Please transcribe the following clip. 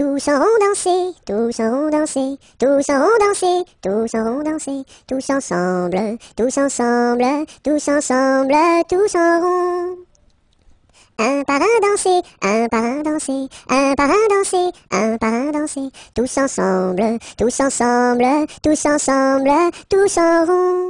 Tous auront dansé, tous auront dansé, tous sont dansé, tous auront dansé, tous ensemble, tous ensemble, tous ensemble, tous en Un par un danser, un par un danser, un par un danser, un par un danser, tous ensemble, tous ensemble, tous ensemble, tous en rond.